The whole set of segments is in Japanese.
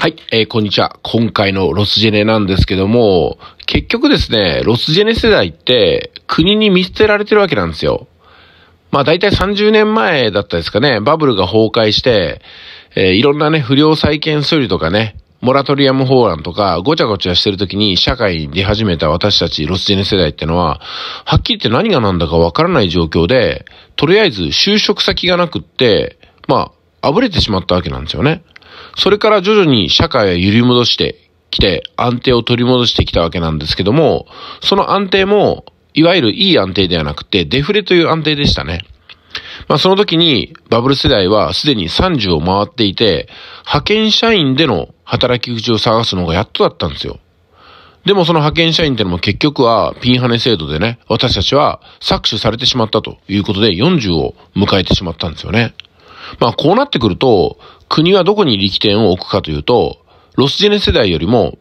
はい、えー、こんにちは。今回のロスジェネなんですけども、結局ですね、ロスジェネ世代って国に見捨てられてるわけなんですよ。まあ大体30年前だったですかね、バブルが崩壊して、えー、いろんなね、不良債権処理とかね、モラトリアム法案とか、ごちゃごちゃしてる時に社会に出始めた私たちロスジェネ世代ってのは、はっきり言って何が何だかわからない状況で、とりあえず就職先がなくって、まあ、あぶれてしまったわけなんですよね。それから徐々に社会は揺り戻してきて、安定を取り戻してきたわけなんですけども、その安定も、いわゆるいい安定ではなくて、デフレという安定でしたね。まあ、その時にバブル世代はすでに30を回っていて、派遣社員での働き口を探すのがやっとだったんですよ。でもその派遣社員ってのも結局はピンハネ制度でね、私たちは搾取されてしまったということで40を迎えてしまったんですよね。まあこうなってくると、国はどこに力点を置くかというと、ロスジェネ世代よりも、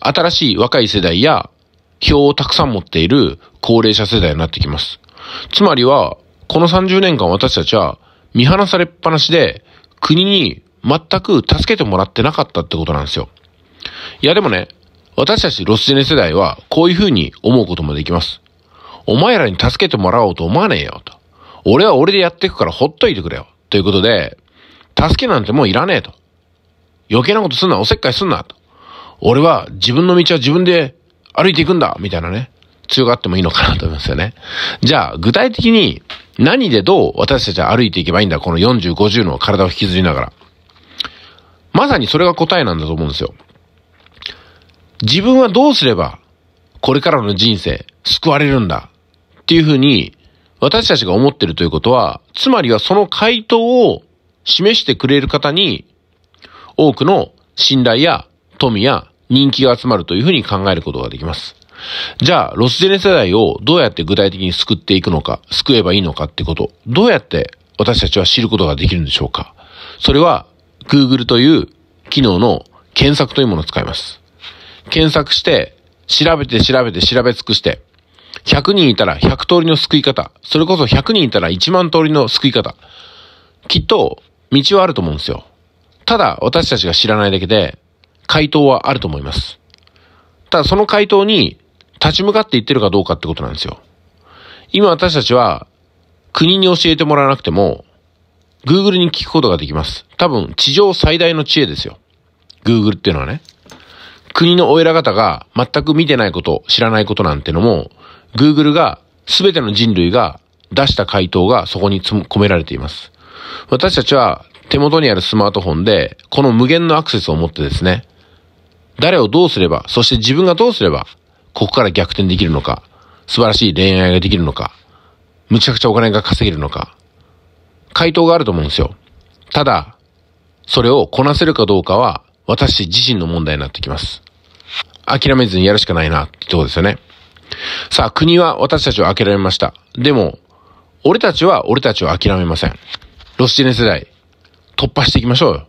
新しい若い世代や、票をたくさん持っている高齢者世代になってきます。つまりは、この30年間私たちは見放されっぱなしで、国に全く助けてもらってなかったってことなんですよ。いやでもね、私たちロスジェネ世代はこういうふうに思うこともできます。お前らに助けてもらおうと思わねえよと。俺は俺でやっていくからほっといてくれよ。ということで、助けなんてもういらねえと。余計なことすんな、おせっかいすんな、と。俺は自分の道は自分で歩いていくんだ、みたいなね。強がってもいいのかなと思いますよね。じゃあ、具体的に何でどう私たちは歩いていけばいいんだ、この40、50の体を引きずりながら。まさにそれが答えなんだと思うんですよ。自分はどうすれば、これからの人生、救われるんだ、っていうふうに私たちが思ってるということは、つまりはその回答を示してくれる方に、多くの信頼や富や人気が集まるというふうに考えることができます。じゃあ、ロスジェネ世代をどうやって具体的に救っていくのか、救えばいいのかってこと、どうやって私たちは知ることができるんでしょうかそれは、Google という機能の検索というものを使います。検索して、調べて調べて調べ尽くして、100人いたら100通りの救い方。それこそ100人いたら1万通りの救い方。きっと、道はあると思うんですよ。ただ、私たちが知らないだけで、回答はあると思います。ただ、その回答に立ち向かっていってるかどうかってことなんですよ。今私たちは、国に教えてもらわなくても、Google に聞くことができます。多分、地上最大の知恵ですよ。Google っていうのはね。国のお偉方が全く見てないこと、知らないことなんてのも、Google が、すべての人類が出した回答がそこに込められています。私たちは手元にあるスマートフォンで、この無限のアクセスを持ってですね、誰をどうすれば、そして自分がどうすれば、ここから逆転できるのか、素晴らしい恋愛ができるのか、むちゃくちゃお金が稼げるのか、回答があると思うんですよ。ただ、それをこなせるかどうかは、私自身の問題になってきます。諦めずにやるしかないなってことですよね。さあ、国は私たちを諦めました。でも、俺たちは俺たちを諦めません。ロスジェネ世代、突破していきましょうよ。